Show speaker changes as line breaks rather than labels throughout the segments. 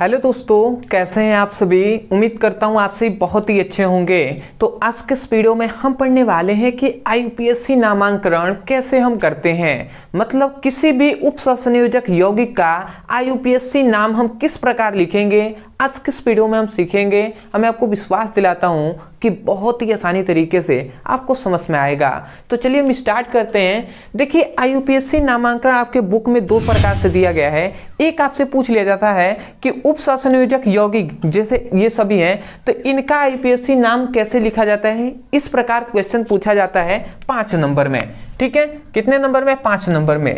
hello दोस्तों कैसे हैं आप सभी उम्मीद करता हूं आपसे बहुत ही अच्छे होंगे तो आज के इस वीडियो में हम पढ़ने वाले हैं कि आईयूपीएससी नामांकन कैसे हम करते हैं मतलब किसी भी उप संयोजक यौगिक का आईयूपीएससी नाम हम किस प्रकार लिखेंगे आज के इस वीडियो में हम सीखेंगे हमें आपको विश्वास दिलाता हूँ कि बहुत ही आसानी तरीके से आपको समझ में आएगा तो चलिए हम स्टार्ट करते हैं देखिए सी नामांकन आपके बुक में दो प्रकार से दिया गया है एक आपसे पूछ लिया जाता है कि उप शासनयोजक यौगिक जैसे ये सभी हैं तो इनका सी नाम कैसे लिखा जाता है इस प्रकार क्वेश्चन पूछा जाता है पाँच नंबर में ठीक है कितने नंबर में पाँच नंबर में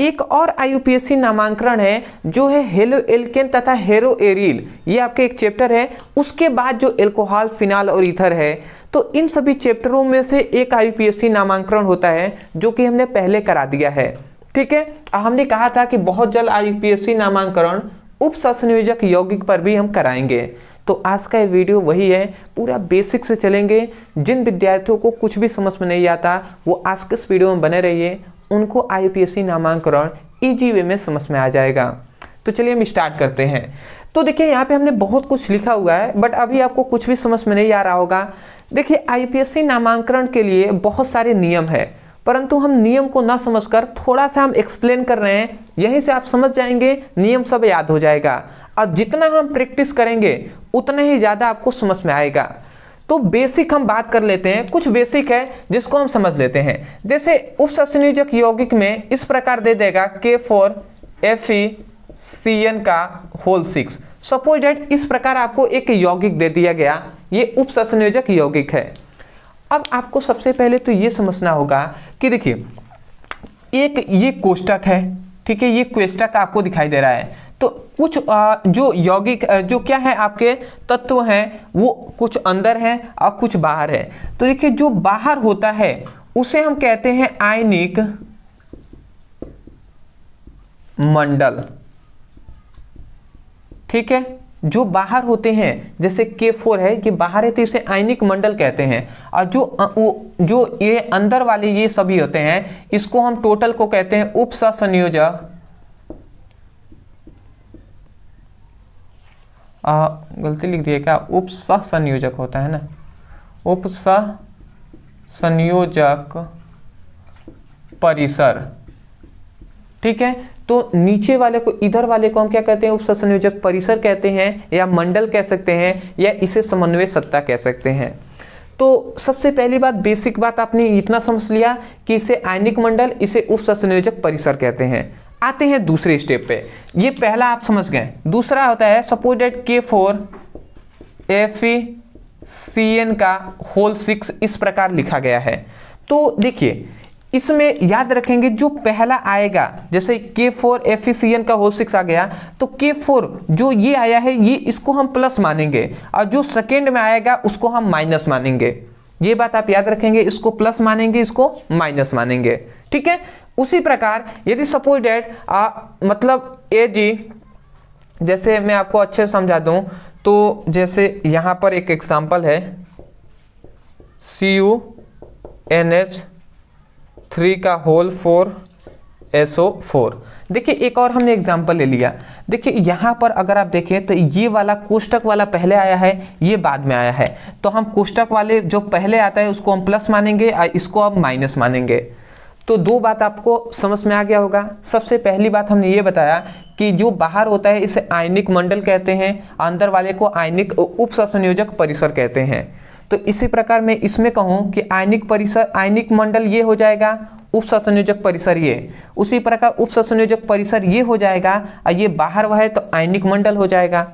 एक और आईयूपीएससी नामांकन है जो है हेलो एल्केन तथा हेरो एरिल ये आपके एक चैप्टर है उसके बाद जो एल्कोहल फिनाल और इथर है तो इन सभी चैप्टरों में से एक आईयूपीएससी नामांकन होता है जो कि हमने पहले करा दिया है ठीक है हमने कहा था कि बहुत जल्द आई नामांकन उप संयोजक यौगिक पर भी हम कराएंगे तो आज का ये वीडियो वही है पूरा बेसिक से चलेंगे जिन विद्यार्थियों को कुछ भी समझ में नहीं आता वो आज के इस वीडियो में बने रहिए उनको आईपीएससी नामांकरण ईजी e वे में समझ में आ जाएगा तो चलिए हम स्टार्ट करते हैं तो देखिए यहाँ पे हमने बहुत कुछ लिखा हुआ है बट अभी आपको कुछ भी समझ में नहीं आ रहा होगा देखिए आईपीएससी नामांकरण के लिए बहुत सारे नियम है परंतु हम नियम को ना समझकर थोड़ा सा हम एक्सप्लेन कर रहे हैं यहीं से आप समझ जाएंगे नियम सब याद हो जाएगा और जितना हम प्रैक्टिस करेंगे उतना ही ज़्यादा आपको समझ में आएगा तो बेसिक हम बात कर लेते हैं कुछ बेसिक है जिसको हम समझ लेते हैं जैसे उपसंयोजक यौगिक में इस प्रकार दे देगा K four F C N का होल सिक्स सपोज डेट इस प्रकार आपको एक यौगिक दे दिया गया ये उपसंयोजक यौगिक है अब आपको सबसे पहले तो ये समझना होगा कि देखिए एक ये कोष्टक है ठीक है ये क्वेस्टक आपको दिखाई दे रहा है तो कुछ जो यौगिक जो क्या है आपके तत्व हैं वो कुछ अंदर हैं और कुछ बाहर है तो देखिए जो बाहर होता है उसे हम कहते हैं आयनिक मंडल ठीक है जो बाहर होते हैं जैसे के फोर है ये बाहर है तो इसे आयनिक मंडल कहते हैं और जो वो जो ये अंदर वाले ये सभी होते हैं इसको हम टोटल को कहते हैं संयोजक आ, गलती लिख दिया क्या उप संयोजक होता है ना उप संयोजक परिसर ठीक है तो नीचे वाले को इधर वाले को हम क्या कहते हैं उप संयोजक परिसर कहते हैं या मंडल कह सकते हैं या इसे समन्वय सत्ता कह सकते हैं तो सबसे पहली बात बेसिक बात आपने इतना समझ लिया कि इसे आयनिक मंडल इसे उप संयोजक परिसर कहते हैं आते हैं दूसरे स्टेप पे ये पहला आप समझ गए दूसरा होता है suppose that K four F C N का होल सिक्स इस प्रकार लिखा गया है तो देखिए इसमें याद रखेंगे जो पहला आएगा जैसे के फोर एफ का होल सिक्स आ गया तो के फोर जो ये आया है ये इसको हम प्लस मानेंगे और जो सेकेंड में आएगा उसको हम माइनस मानेंगे ये बात आप याद रखेंगे इसको प्लस मानेंगे इसको माइनस मानेंगे ठीक है उसी प्रकार यदि सपोज डेट मतलब ए जी जैसे मैं आपको अच्छे से समझा दूं तो जैसे यहां पर एक एग्जाम्पल है C U N H three का whole four S O four देखिए एक और हमने एग्जाम्पल ले लिया देखिए यहाँ पर अगर आप देखें तो ये वाला कोष्टक वाला पहले आया है ये बाद में आया है तो हम कोष्टक वाले जो पहले आता है उसको हम प्लस मानेंगे और इसको हम माइनस मानेंगे तो दो बात आपको समझ में आ गया होगा सबसे पहली बात हमने ये बताया कि जो बाहर होता है इसे आयनिक मंडल कहते हैं अंदर वाले को आयनिक उप संयोजक परिसर कहते हैं तो इसी प्रकार मैं इसमें कहूँ कि आयनिक परिसर आयनिक मंडल ये हो जाएगा उप संयोजक परिसर ये उसी प्रकार उप संयोजक परिसर ये हो जाएगा और ये बाहर वह है तो आयनिक मंडल हो जाएगा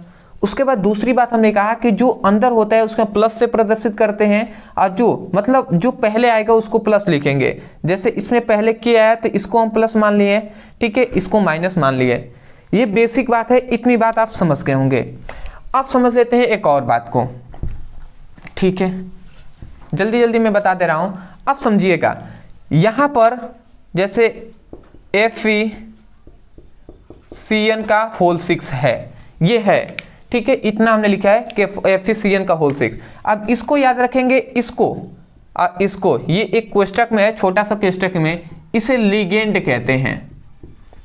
उसके बाद दूसरी बात हमने कहा कि जो अंदर होता है उसको प्लस से प्रदर्शित करते हैं और जो मतलब जो पहले आएगा उसको प्लस लिखेंगे जैसे इसमें पहले के आया तो इसको हम प्लस मान लिए ठीक है इसको माइनस मान लिए ये बेसिक बात है इतनी बात आप समझ गए होंगे अब समझ लेते हैं एक और बात को ठीक है जल्दी जल्दी मैं बता दे रहा हूँ अब समझिएगा यहाँ पर जैसे एफ ई सी एन का होल सिक्स है ये है ठीक है इतना हमने लिखा है कि एफ का होल सिक्स अब इसको याद रखेंगे इसको आ, इसको ये एक क्वेस्टक में है छोटा सा क्वेस्टक में इसे लिगेंड कहते हैं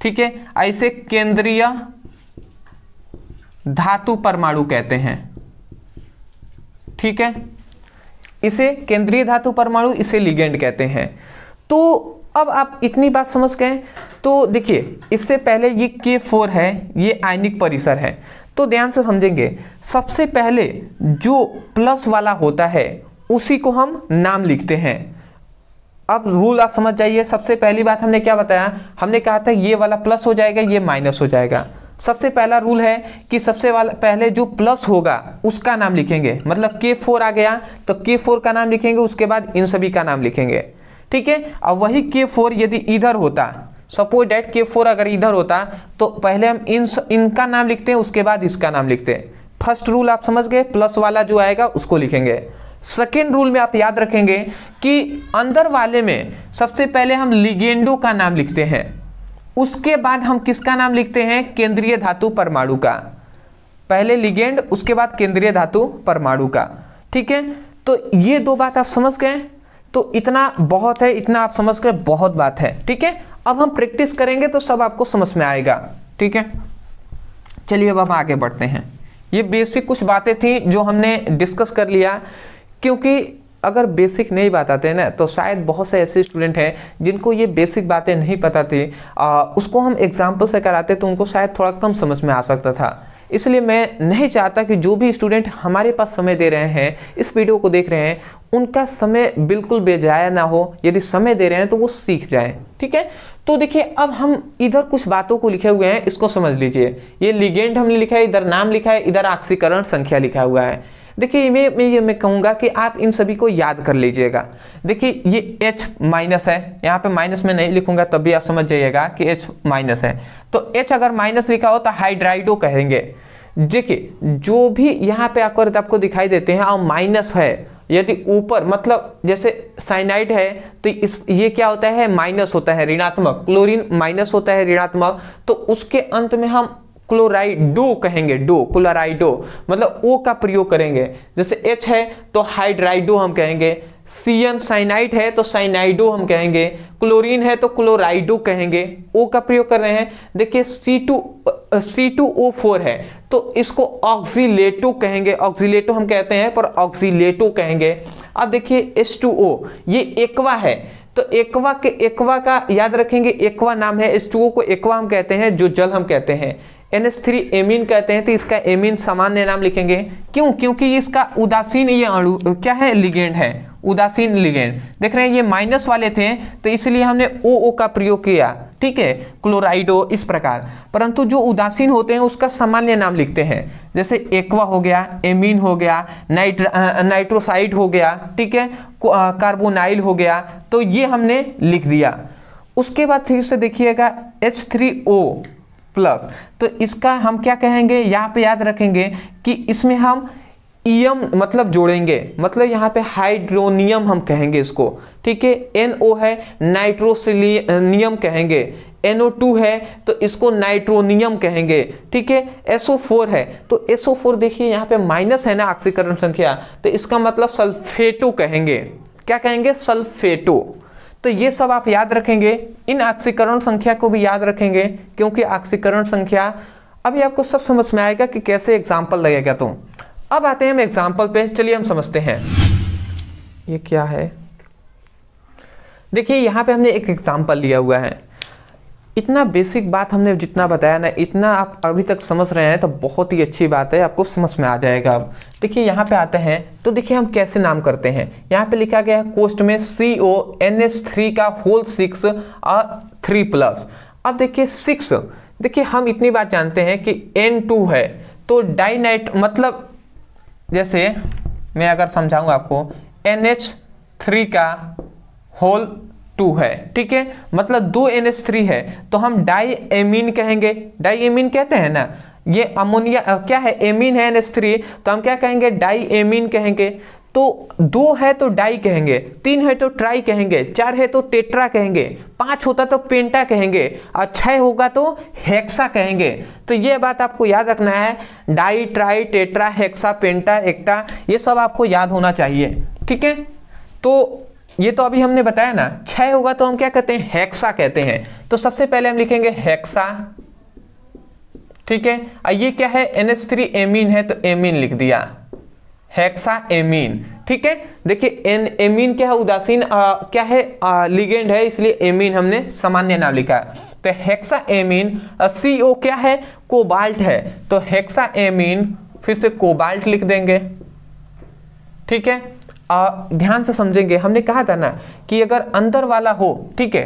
ठीक है ऐसे केंद्रीय धातु परमाणु कहते हैं ठीक है इसे केंद्रीय धातु परमाणु इसे लिगेंड कहते हैं तो अब आप इतनी बात समझ गए तो देखिए इससे पहले ये K4 है ये आयनिक परिसर है तो ध्यान से समझेंगे सबसे पहले जो प्लस वाला होता है उसी को हम नाम लिखते हैं अब रूल आप समझ जाइए सबसे पहली बात हमने क्या बताया हमने कहा था ये वाला प्लस हो जाएगा ये माइनस हो जाएगा सबसे पहला रूल है कि सबसे वाला पहले जो प्लस होगा उसका नाम लिखेंगे मतलब के फोर आ गया तो के फोर का नाम लिखेंगे उसके बाद इन सभी का नाम लिखेंगे ठीक है अब वही के फोर यदि इधर होता सपोज डेट के फोर अगर इधर होता तो पहले हम इन इनका नाम लिखते हैं उसके बाद इसका नाम लिखते हैं फर्स्ट रूल आप समझ गए प्लस वाला जो आएगा उसको लिखेंगे सेकेंड रूल में आप याद रखेंगे कि अंदर वाले में सबसे पहले हम लिगेंडो का नाम लिखते हैं उसके बाद हम किसका नाम लिखते हैं केंद्रीय धातु परमाणु का पहले लिगेंड उसके बाद केंद्रीय धातु परमाणु का ठीक है तो ये दो बात आप समझ गए तो इतना बहुत है इतना आप समझ गए बहुत बात है ठीक है अब हम प्रैक्टिस करेंगे तो सब आपको समझ में आएगा ठीक है चलिए अब हम आगे बढ़ते हैं ये बेसिक कुछ बातें थी जो हमने डिस्कस कर लिया क्योंकि अगर बेसिक नहीं बताते हैं ना तो शायद बहुत से ऐसे स्टूडेंट हैं जिनको ये बेसिक बातें नहीं पता थी आ, उसको हम एग्जाम्पल से कराते तो उनको शायद थोड़ा कम समझ में आ सकता था इसलिए मैं नहीं चाहता कि जो भी स्टूडेंट हमारे पास समय दे रहे हैं इस वीडियो को देख रहे हैं उनका समय बिल्कुल बेजाया ना हो यदि समय दे रहे हैं तो वो सीख जाए ठीक है तो देखिए अब हम इधर कुछ बातों को लिखे हुए हैं इसको समझ लीजिए ये लिगेंड हमने लिखा है इधर नाम लिखा है इधर आक्सीकरण संख्या लिखा हुआ है देखिए ये मैं ये मैं कहूँगा कि आप इन सभी को याद कर लीजिएगा देखिए ये एच माइनस है यहाँ पे माइनस में नहीं लिखूंगा तब भी आप समझ जाइएगा कि एच माइनस है तो एच अगर माइनस लिखा हो तो हाइड्राइडो कहेंगे देखिए जो भी यहाँ पे आकर आपको दिखाई देते हैं और माइनस है यदि ऊपर मतलब जैसे साइनाइड है तो इस ये क्या होता है माइनस होता है ऋणात्मक क्लोरीन माइनस होता है ऋणात्मक तो उसके अंत में हम क्लोराइडो कहेंगे डो क्लोराइडो मतलब ओ का प्रयोग करेंगे जैसे एच है तो हाइड्राइडो हम कहेंगे सी एन साइनाइट है तो साइनाइडो हम कहेंगे क्लोरीन है तो क्लोराइडो कहेंगे ओ का प्रयोग कर रहे हैं देखिए C two C two O four है तो इसको ऑक्सीलेटो कहेंगे ऑक्सीलेटो हम कहते हैं पर ऑक्सीलेटो कहेंगे अब देखिए एस टू ओ ये एक्वा है तो एक्वा के एक्वा का याद रखेंगे एक्वा नाम है एस टू ओ को एक्वा हम कहते हैं जो जल हम कहते हैं एन एच थ्री एमिन कहते हैं तो इसका एमिन सामान्य नाम लिखेंगे क्यों क्योंकि इसका उदासीन ये अणु क्या है लिगेंड है उदासीन लिगेंड देख रहे हैं ये माइनस वाले थे तो इसलिए हमने ओ ओ का प्रयोग किया ठीक है क्लोराइडो इस प्रकार परंतु जो उदासीन होते हैं उसका सामान्य नाम लिखते हैं जैसे एक्वा हो गया एमीन हो गया नाइट्र नाइट्रोसाइड हो गया ठीक है कार्बोनाइल हो गया तो ये हमने लिख दिया उसके बाद फिर से देखिएगा एच थ्री ओ प्लस तो इसका हम क्या कहेंगे यहाँ पे याद रखेंगे कि इसमें हम ईयम मतलब जोड़ेंगे मतलब यहाँ पे हाइड्रोनियम हम कहेंगे इसको ठीक है एन ओ है नाइट्रोसिलियम कहेंगे एन ओ टू है तो इसको नाइट्रोनियम कहेंगे ठीक है ओ फोर है तो ओ फोर देखिए यहाँ पे माइनस है ना ऑक्सीकरण संख्या तो इसका मतलब सल्फेटो कहेंगे क्या कहेंगे सल्फेटो तो ये सब आप याद रखेंगे इन आक्सीकरण संख्या को भी याद रखेंगे क्योंकि आक्सीकरण संख्या अभी आपको सब समझ में आएगा कि कैसे एग्जाम्पल लगेगा तो अब आते हैं हम एग्जाम्पल पे चलिए हम समझते हैं ये क्या है देखिए यहाँ पे हमने एक एग्जाम्पल लिया हुआ है इतना बेसिक बात हमने जितना बताया ना इतना आप अभी तक समझ रहे हैं तो बहुत ही अच्छी बात है आपको समझ में आ जाएगा अब देखिए यहाँ पे आते हैं तो देखिए हम कैसे नाम करते हैं यहाँ पे लिखा गया है कोस्ट में C O N H three का होल सिक्स और थ्री प्लस अब देखिए सिक्स देखिए हम इतनी बात जानते हैं कि एन टू है तो डाइनाइट मतलब जैसे मैं अगर समझाऊँ आपको एन एच थ्री का होल टू है ठीक है मतलब दो एन एच थ्री है तो हम डाई एमीन कहेंगे डाई एमीन कहते हैं ना ये अमोनिया क्या है एमीन है एन एच थ्री तो हम क्या कहेंगे डाई एमीन कहेंगे तो दो है तो डाई कहेंगे तीन है तो ट्राई कहेंगे चार है तो टेट्रा कहेंगे पांच होता तो पेंटा कहेंगे और छह होगा तो हेक्सा कहेंगे तो ये बात आपको याद रखना है di tri tetra hexa penta octa ये सब आपको याद होना चाहिए ठीक है तो ये तो अभी हमने बताया ना छह होगा तो हम क्या कहते हैं हेक्सा कहते हैं तो सबसे पहले हम लिखेंगे हेक्सा ठीक है और ये क्या है एन एच थ्री एमीन है तो एमीन लिख दिया हेक्सा एमीन ठीक है देखिए एन एमीन क्या है उदासीन आ, क्या है आ, लिगेंड है इसलिए एमीन हमने सामान्य नाम लिखा तो हेक्सा एमीन सी ओ क्या है कोबाल्ट है तो हेक्सा एमीन फिर से कोबाल्ट लिख देंगे ठीक है आ, ध्यान से समझेंगे हमने कहा था ना कि अगर अंदर वाला हो ठीक है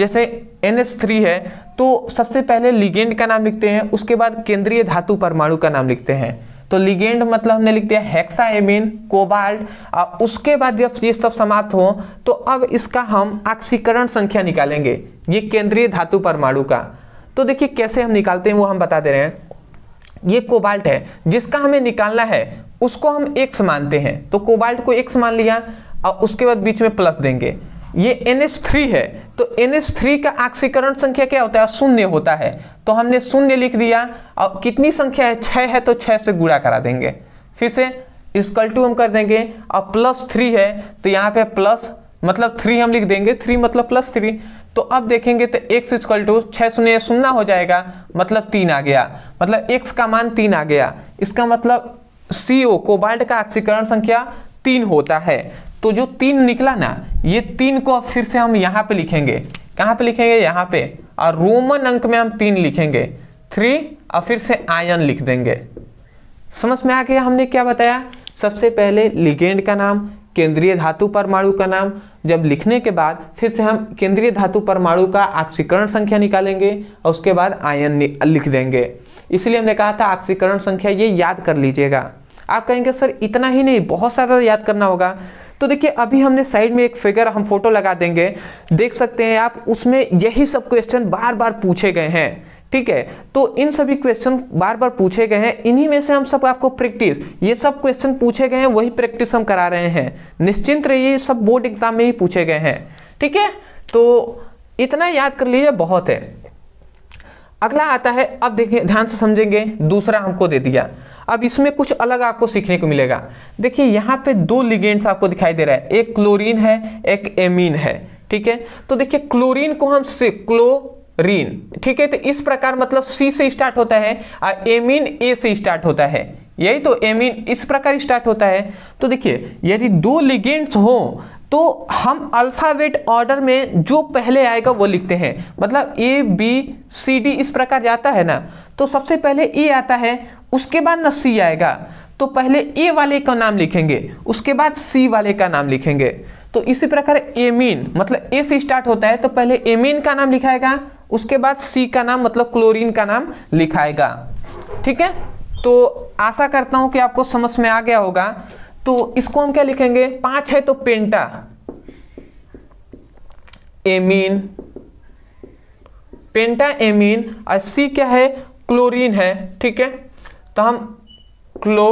जैसे एन थ्री है तो सबसे पहले लिगेंड का नाम लिखते हैं उसके बाद केंद्रीय धातु परमाणु का नाम लिखते हैं तो लिगेंड मतलब हमने लिख दिया हेक्सा एमिन कोबाल्ट उसके बाद जब ये सब समाप्त हो तो अब इसका हम ऑक्सीकरण संख्या निकालेंगे ये केंद्रीय धातु परमाणु का तो देखिए कैसे हम निकालते हैं वो हम बता दे रहे हैं ये कोबाल्ट है जिसका हमें निकालना है उसको हम एक्स मानते हैं तो कोबाल्ट को एक्स मान लिया और उसके बाद बीच में प्लस देंगे ये थ्री है तो थ्री का आक्सीकरण संख्या क्या होता है शून्य होता है तो हमने शून्य लिख दिया और कितनी संख्या है छः है तो छः से गुड़ा करा देंगे फिर से इसकल टू हम कर देंगे और प्लस थ्री है तो यहाँ पे प्लस मतलब थ्री हम लिख देंगे थ्री मतलब प्लस थ्री तो अब देखेंगे तो एक्स इजकल टू छः शून्य शून्य हो जाएगा मतलब तीन आ गया मतलब एक्स का मान तीन आ गया इसका मतलब सीओ कोबाल्ट का ऑक्सीकरण संख्या तीन होता है तो जो तीन निकला ना ये तीन को अब फिर से हम यहाँ पे लिखेंगे कहाँ पे लिखेंगे यहाँ पे और रोमन अंक में हम तीन लिखेंगे थ्री और फिर से आयन लिख देंगे समझ में आ गया हमने क्या बताया सबसे पहले लिगेंड का नाम केंद्रीय धातु परमाणु का नाम जब लिखने के बाद फिर से हम केंद्रीय धातु परमाणु का ऑक्सीकरण संख्या निकालेंगे और उसके बाद आयन लिख देंगे इसलिए हमने कहा था ऑक्सीकरण संख्या ये याद कर लीजिएगा आप कहेंगे सर इतना ही नहीं बहुत ज्यादा याद करना होगा तो देखिए अभी हमने साइड में एक फिगर हम फोटो लगा देंगे देख सकते हैं आप उसमें यही सब क्वेश्चन बार बार पूछे गए हैं ठीक है तो इन सभी क्वेश्चन बार बार पूछे गए हैं इन्हीं में से हम सब आपको प्रैक्टिस ये सब क्वेश्चन पूछे गए हैं वही प्रैक्टिस हम करा रहे हैं निश्चिंत रहिए सब बोर्ड एग्जाम में ही पूछे गए हैं ठीक है तो इतना याद कर लीजिए बहुत है अगला आता है अब देखिए ध्यान से समझेंगे दूसरा हमको दे दिया अब इसमें कुछ अलग आपको सीखने को मिलेगा देखिए यहाँ पे दो लिगेंड्स आपको दिखाई दे रहा है एक क्लोरीन है एक एमीन है ठीक है तो देखिए क्लोरीन को हम से क्लो रीन ठीक है तो इस प्रकार मतलब सी से स्टार्ट होता है और एमीन ए से स्टार्ट होता है यही तो एमीन इस प्रकार स्टार्ट होता है तो देखिए यदि दो लिगेंड्स हो तो हम अल्फ़ावेट ऑर्डर में जो पहले आएगा वो लिखते हैं मतलब ए बी सी डी इस प्रकार जाता है ना तो सबसे पहले ए आता है उसके बाद ना सी आएगा तो पहले ए वाले का नाम लिखेंगे उसके बाद सी वाले का नाम लिखेंगे तो इसी प्रकार एमीन मतलब ए से स्टार्ट होता है तो पहले एमीन का नाम लिखाएगा उसके बाद सी का नाम मतलब क्लोरीन का नाम लिखाएगा ठीक है तो आशा करता हूँ कि आपको समझ में आ गया होगा तो इसको हम क्या लिखेंगे पांच है तो पेंटा एमीन पेंटा एमीन और सी क्या है क्लोरीन है ठीक है तो हम क्लो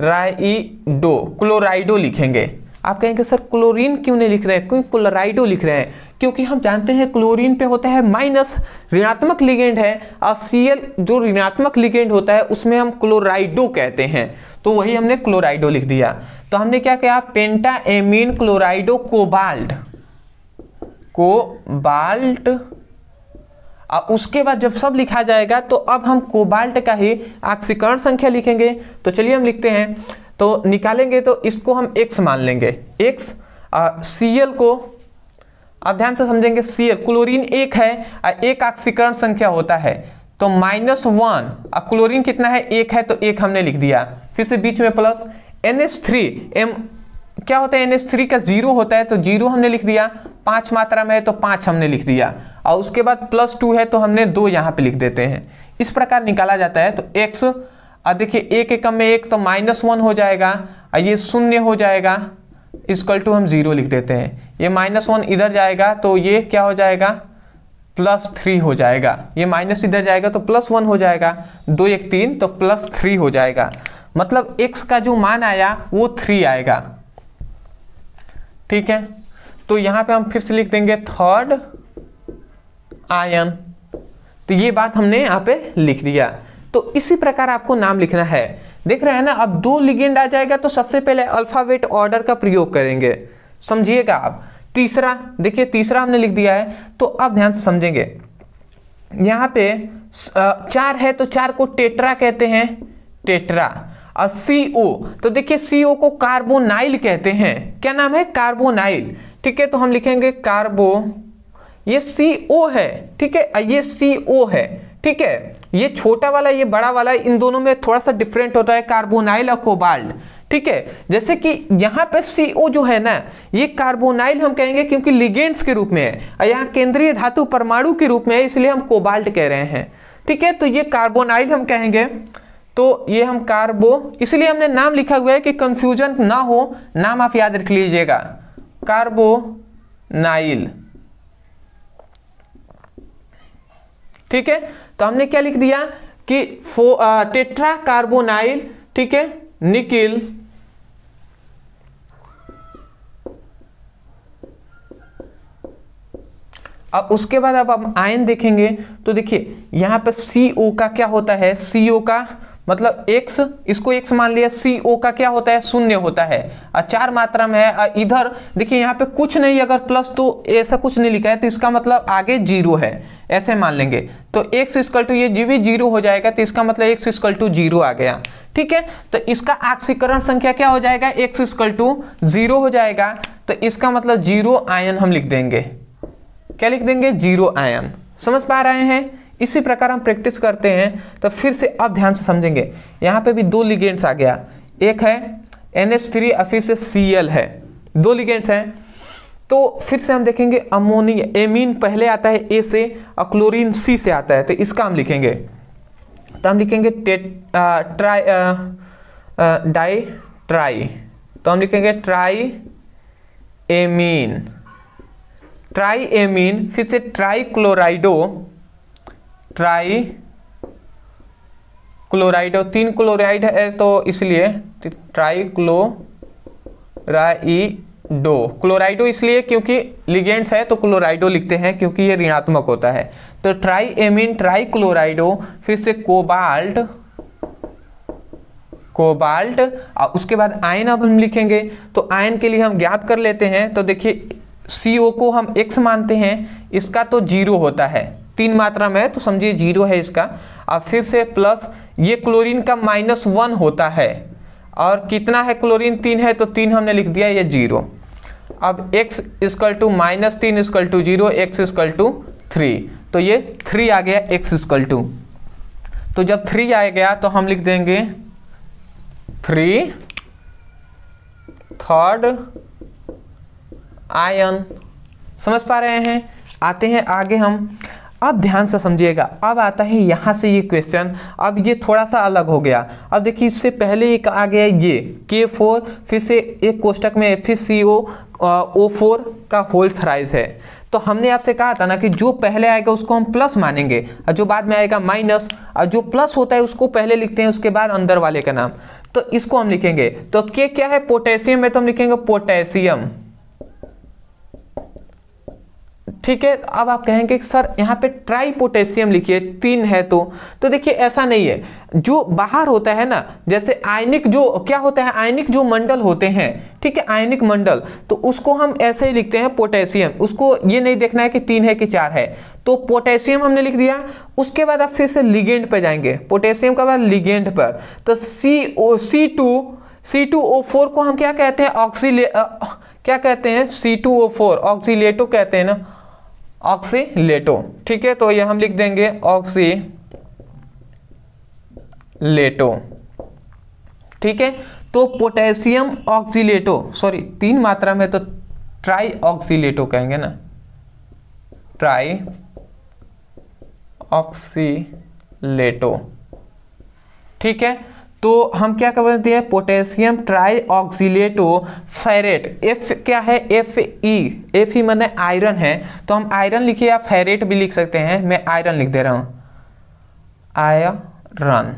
राइडो क्लोराइडो लिखेंगे आप कहेंगे सर क्लोरीन क्यों नहीं लिख रहे हैं क्यों क्लोराइडो लिख रहे हैं क्योंकि हम जानते हैं क्लोरीन पे होता है माइनस ऋणात्मक लिगेंड है और सीएल जो ऋणात्मक लिगेंड होता है उसमें हम क्लोराइडो कहते हैं तो वही हमने क्लोराइडो लिख दिया तो हमने क्या कहा pentaammine chlorido cobalt cobalt और उसके बाद जब सब लिखा जाएगा तो अब हम कोबाल्ट का ही आक्सीकरण संख्या लिखेंगे तो चलिए हम लिखते हैं तो निकालेंगे तो इसको हम एक्स मान लेंगे एक्स सी एल को अब ध्यान से समझेंगे सी एल क्लोरीन एक है और एक आक्सीकरण संख्या होता है तो माइनस वन और क्लोरीन कितना है एक है तो एक हमने लिख दिया फिर से बीच में plus N S three M क्या होता है एन एस थ्री का जीरो होता है तो जीरो हमने लिख दिया पांच मात्रा में है तो पांच हमने लिख दिया और उसके बाद प्लस टू है तो हमने दो यहाँ पे लिख देते हैं इस प्रकार निकाला जाता है तो एक्स और देखिए एक एकम में एक तो माइनस वन हो जाएगा और ये शून्य हो जाएगा इसकल टू हम जीरो लिख देते हैं ये माइनस वन इधर जाएगा तो ये क्या हो जाएगा प्लस थ्री हो जाएगा ये माइनस इधर जाएगा तो प्लस वन हो जाएगा दो एक तीन तो प्लस थ्री हो जाएगा मतलब x का जो मान आया वो थ्री आएगा ठीक है तो यहां पे हम फिर से लिख देंगे थर्ड आयन तो ये बात हमने यहां पे लिख दिया तो इसी प्रकार आपको नाम लिखना है देख रहे हैं ना अब दो लिगेंड आ जाएगा तो सबसे पहले अल्फ़ावेट ऑर्डर का प्रयोग करेंगे समझिएगा आप तीसरा देखिए तीसरा हमने लिख दिया है तो अब ध्यान से समझेंगे यहां पे चार है तो चार को टेट्रा कहते हैं टेट्रा सी ओ तो देखिए सी ओ को कार्बोनाइल कहते हैं क्या नाम है कार्बोनाइल ठीक है तो हम लिखेंगे कार्बो ये सी ओ है ठीक है ये सी ओ है ठीक है ये छोटा वाला ये बड़ा वाला इन दोनों में थोड़ा सा डिफरेंट होता है कार्बोनाइल और कोबाल्ट ठीक है जैसे कि यहाँ पे CO जो है ना ये कार्बोनाइल हम कहेंगे क्योंकि लिगेंड्स के रूप में है और यहाँ केंद्रीय धातु परमाणु के रूप में है इसलिए हम कोबाल्ट कह रहे हैं ठीक है तो ये कार्बोनाइल हम कहेंगे तो ये हम कार्बो इसलिए हमने नाम लिखा हुआ है कि कंफ्यूजन ना हो नाम आप याद रख लीजिएगा कार्बोनाइल ठीक है तो हमने क्या लिख दिया कि फो टेट्रा कार्बोनाइल ठीक है निकिल अब उसके बाद अब हम आयन देखेंगे तो देखिए यहां पर सी ओ का क्या होता है सीओ का मतलब x इसको x मान लिया सी ओ का क्या होता है शून्य होता है और चार मात्रा में है और इधर देखिए यहाँ पे कुछ नहीं अगर प्लस तो ऐसा कुछ नहीं लिखा है तो इसका मतलब आगे जीरो है ऐसे मान लेंगे तो x स्क्वल टू ये जी भी जीरो हो जाएगा तो इसका मतलब x स्क्वल टू जीरो आ गया ठीक है तो इसका आक्सीकरण संख्या क्या हो जाएगा एक्स स्क्वल टू जीरो हो जाएगा तो इसका मतलब जीरो आयन हम लिख देंगे क्या लिख देंगे जीरो आयन समझ पा रहे हैं इसी प्रकार हम प्रैक्टिस करते हैं तो फिर से अब ध्यान से समझेंगे यहाँ पे भी दो लिगेंट्स आ गया एक है एन एच थ्री और फिर से सी एल है दो लिगेंट्स हैं तो फिर से हम देखेंगे अमोनिया एमीन पहले आता है ए से और क्लोरीन सी से आता है तो इसका हम लिखेंगे तो हम लिखेंगे ट्राई डाई ट्राई तो हम लिखेंगे ट्राई एमीन ट्राई एमीन फिर से ट्राई क्लोराइडो ट्राई क्लोराइड और तीन क्लोराइड है तो इसलिए ट्राई क्लोराइडो क्लोराइडो इसलिए क्योंकि लिगेंड्स है तो क्लोराइडो लिखते हैं क्योंकि ये ऋणात्मक होता है तो ट्राई एमिन ट्राई क्लोराइडो फिर से कोबाल्ट कोबाल्ट और उसके बाद आयन अब हम लिखेंगे तो आयन के लिए हम ज्ञात कर लेते हैं तो देखिए सी को हम एक्स मानते हैं इसका तो जीरो होता है तीन मात्रा में है तो समझिए जीरो है इसका और फिर से प्लस ये क्लोरीन का माइनस वन होता है और कितना है क्लोरीन तीन है तो तीन हमने लिख दिया ये जीरो अब एक्स इसकल टू माइनस तीन equal two zero x equal two three तो ये थ्री आ गया एक्स इसकल टू तो जब थ्री आ गया तो हम लिख देंगे थ्री थर्ड आयन समझ पा रहे हैं आते हैं आगे हम अब ध्यान से समझिएगा अब आता है यहाँ से ये क्वेश्चन अब ये थोड़ा सा अलग हो गया अब देखिए इससे पहले एक आ गया ये के फोर फिर से एक कोष्टक में फिर सी ओ ओ फोर का होल थ्राइज है तो हमने आपसे कहा था ना कि जो पहले आएगा उसको हम प्लस मानेंगे और जो बाद में आएगा माइनस और जो प्लस होता है उसको पहले लिखते हैं उसके बाद अंदर वाले का नाम तो इसको हम लिखेंगे तो के क्या है पोटेशियम में तो हम लिखेंगे पोटेशियम ठीक है तो अब आप कहेंगे सर यहाँ पे ट्राई पोटेशियम लिखिए तीन है तो तो देखिए ऐसा नहीं है जो बाहर होता है ना जैसे आयनिक जो क्या होता है आयनिक जो मंडल होते हैं ठीक है आयनिक मंडल तो उसको हम ऐसे ही लिखते हैं पोटेशियम उसको ये नहीं देखना है कि तीन है कि चार है तो पोटेशियम हमने लिख दिया उसके बाद आप फिर से लिगेंड पर जाएंगे पोटेशियम के बाद लिगेंड पर तो C O C two C two O four को हम क्या कहते हैं ऑक्सीले क्या कहते हैं सी टू ओ फोर ऑक्सीलेटो कहते हैं ना ऑक्सीलेटो ठीक है तो ये हम लिख देंगे ऑक्सी लेटो ठीक है तो पोटेशियम ऑक्सीलेटो सॉरी तीन मात्रा में तो ट्राई ऑक्सीलेटो कहेंगे ना ट्राई ऑक्सीलेटो ठीक है तो हम क्या बोलते हैं potassium tri oxido ferrate F क्या है एफ ई एफ ई मैंने आयरन है तो हम आयरन लिखिए या फेरेट भी लिख सकते हैं मैं आयरन लिख दे रहा हूँ आयरन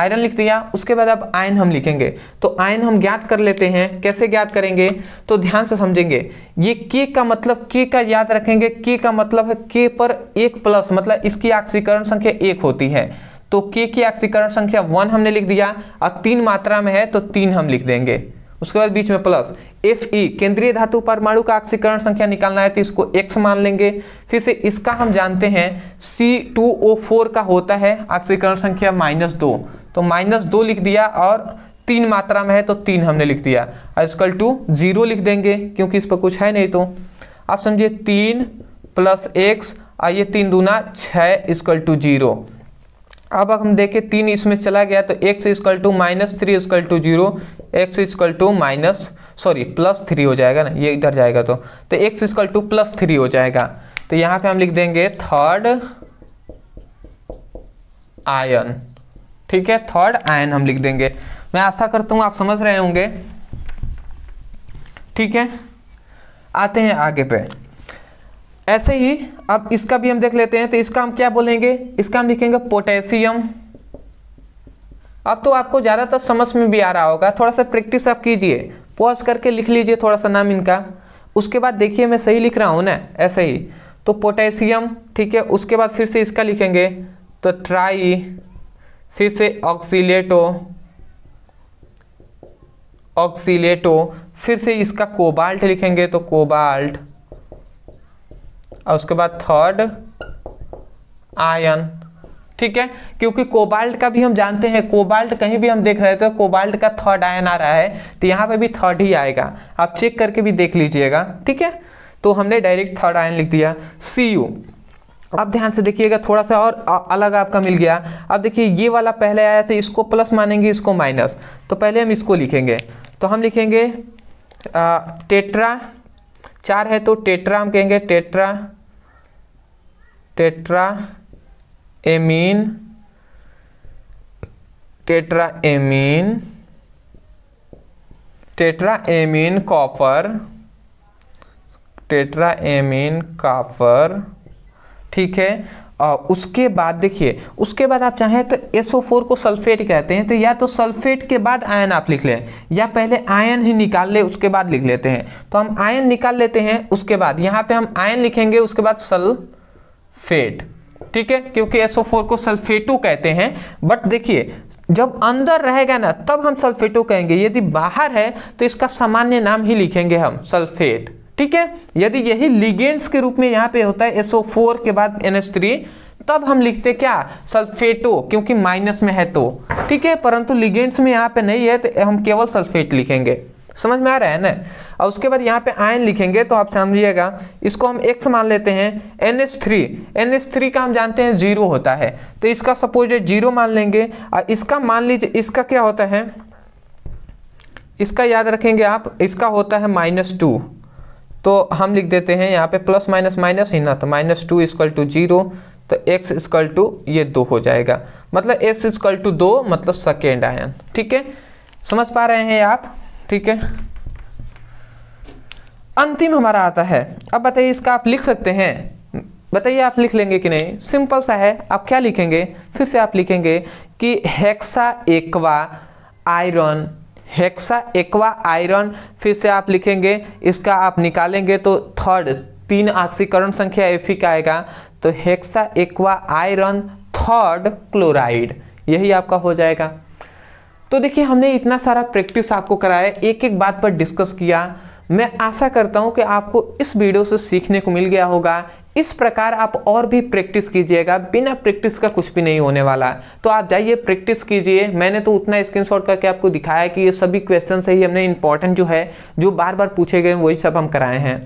आयरन लिख दिया उसके बाद अब आयन हम लिखेंगे तो आयन हम ज्ञात कर लेते हैं कैसे ज्ञात करेंगे तो ध्यान से समझेंगे ये के का मतलब के का याद रखेंगे के का मतलब है के पर एक प्लस मतलब इसकी ऑक्सीकरण संख्या एक होती है तो के की आक्सीकरण संख्या वन हमने लिख दिया और तीन मात्रा में है तो तीन हम लिख देंगे उसके बाद बीच में प्लस एफ ई केंद्रीय धातु परमाणु का ऑक्सीकरण संख्या निकालना है तो इसको एक्स मान लेंगे फिर से इसका हम जानते हैं सी टू ओ फोर का होता है ऑक्सीकरण संख्या माइनस दो तो माइनस दो लिख दिया और तीन मात्रा में है तो तीन हमने लिख दिया आजकल टू जीरो लिख देंगे क्योंकि इस पर कुछ है नहीं तो आप समझिए तीन प्लस एक्स और ये तीन दूना छः इसकल टू जीरो अब हम देखें तीन इसमें चला गया तो x equal to minus three equal to zero x equal to minus sorry plus three हो जाएगा ना ये इधर जाएगा तो तो x equal to plus three हो जाएगा तो यहाँ पे हम लिख देंगे थर्ड आयन ठीक है थर्ड आयन हम लिख देंगे मैं आशा करता हूँ आप समझ रहे होंगे ठीक है आते हैं आगे पे ऐसे ही अब इसका भी हम देख लेते हैं तो इसका हम क्या बोलेंगे इसका हम लिखेंगे पोटेशियम अब तो आपको ज़्यादातर समझ में भी आ रहा होगा थोड़ा सा प्रैक्टिस आप कीजिए पॉज करके लिख लीजिए थोड़ा सा नाम इनका उसके बाद देखिए मैं सही लिख रहा हूँ ना ऐसे ही तो पोटेशियम ठीक है उसके बाद फिर से इसका लिखेंगे तो ट्राई फिर से ऑक्सीलेटो ऑक्सीलेटो फिर से इसका कोबाल्ट लिखेंगे तो कोबाल्ट और उसके बाद थर्ड आयन ठीक है क्योंकि कोबाल्ट का भी हम जानते हैं कोबाल्ट कहीं भी हम देख रहे थे कोबाल्ट का थर्ड आयन आ रहा है तो यहाँ पे भी थर्ड ही आएगा आप चेक करके भी देख लीजिएगा ठीक है तो हमने डायरेक्ट थर्ड आयन लिख दिया सी यू अब ध्यान से देखिएगा थोड़ा सा और अलग आपका मिल गया अब देखिए ये वाला पहले आया था इसको प्लस मानेंगे इसको माइनस तो पहले हम इसको लिखेंगे तो हम लिखेंगे आ, टेट्रा चार है तो टेट्रा हम कहेंगे tetra tetraammine tetraammine tetraammine copper tetraammine copper ठीक है और उसके बाद देखिए उसके बाद आप चाहें तो एस को सल्फेट कहते हैं तो या तो सल्फेट के बाद आयन आप लिख लें या पहले आयन ही निकाल ले उसके बाद लिख लेते हैं तो हम आयन निकाल लेते हैं उसके बाद यहाँ पे हम आयन लिखेंगे उसके बाद सल्फेट ठीक है क्योंकि एस को सल्फेटो कहते हैं बट देखिए जब अंदर रहेगा ना तब हम सल्फेटो कहेंगे यदि बाहर है तो इसका सामान्य नाम ही लिखेंगे हम सल्फेट ठीक है यदि यही लिगेंड्स के रूप में यहाँ पे होता है SO4 के बाद NH3 तब हम लिखते क्या सल्फेटो क्योंकि माइनस में है तो ठीक है परंतु लिगेंड्स में यहाँ पे नहीं है तो हम केवल सल्फेट लिखेंगे समझ में आ रहा है ना और उसके बाद यहाँ पे आयन लिखेंगे तो आप समझिएगा इसको हम एक मान लेते हैं N H three N H three का हम जानते हैं जीरो होता है तो इसका सपोज जीरो मान लेंगे और इसका मान लीजिए इसका क्या होता है इसका याद रखेंगे आप इसका होता है माइनस टू तो हम लिख देते हैं यहाँ पे प्लस माइनस माइनस ही ना तो minus two equal two zero तो एक्स इसकल टू ये दो हो जाएगा मतलब एक्स इसकल टू दो मतलब सेकेंड आयन ठीक है समझ पा रहे हैं आप ठीक है अंतिम हमारा आता है अब बताइए इसका आप लिख सकते हैं बताइए आप लिख लेंगे कि नहीं सिंपल सा है आप क्या लिखेंगे फिर से आप लिखेंगे कि hexa aqua iron hexa aqua iron फिर से आप लिखेंगे इसका आप निकालेंगे तो थर्ड तीन ऑक्सीकरण संख्या एफ का आएगा तो hexa aqua iron third chloride यही आपका हो जाएगा तो देखिए हमने इतना सारा प्रैक्टिस आपको कराया एक एक बात पर डिस्कस किया मैं आशा करता हूं कि आपको इस वीडियो से सीखने को मिल गया होगा इस प्रकार आप और भी प्रैक्टिस कीजिएगा बिना प्रैक्टिस का कुछ भी नहीं होने वाला है तो आप जाइए प्रैक्टिस कीजिए मैंने तो उतना स्क्रीनशॉट करके आपको दिखाया कि ये सभी क्वेश्चन से ही हमने इंपॉर्टेंट जो है जो बार बार पूछे गए वही सब हम कराए हैं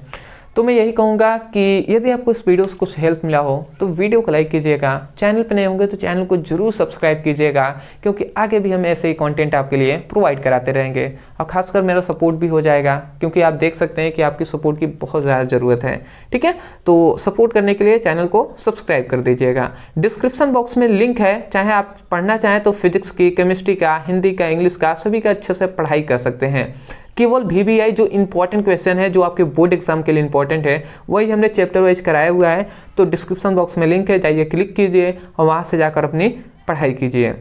तो मैं यही कहूँगा कि यदि आपको इस वीडियो से कुछ हेल्प मिला हो तो वीडियो को लाइक कीजिएगा चैनल पर नए होंगे तो चैनल को जरूर सब्सक्राइब कीजिएगा क्योंकि आगे भी हम ऐसे ही कंटेंट आपके लिए प्रोवाइड कराते रहेंगे और खासकर मेरा सपोर्ट भी हो जाएगा क्योंकि आप देख सकते हैं कि आपकी सपोर्ट की बहुत ज़्यादा ज़रूरत है ठीक है तो सपोर्ट करने के लिए चैनल को सब्सक्राइब कर दीजिएगा डिस्क्रिप्सन बॉक्स में लिंक है चाहे आप पढ़ना चाहें तो फिजिक्स की केमिस्ट्री का हिंदी का इंग्लिश का सभी का अच्छे से पढ़ाई कर सकते हैं केवल वीवीआई जो इंपॉर्टेंट क्वेश्चन है जो आपके बोर्ड एग्जाम के लिए इंपॉर्टेंट है वही हमने चैप्टर वाइज कराया हुआ है तो डिस्क्रिप्शन बॉक्स में लिंक है जाइए क्लिक कीजिए और वहाँ से जाकर अपनी पढ़ाई कीजिए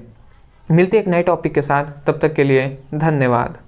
मिलते एक नए टॉपिक के साथ तब तक के लिए धन्यवाद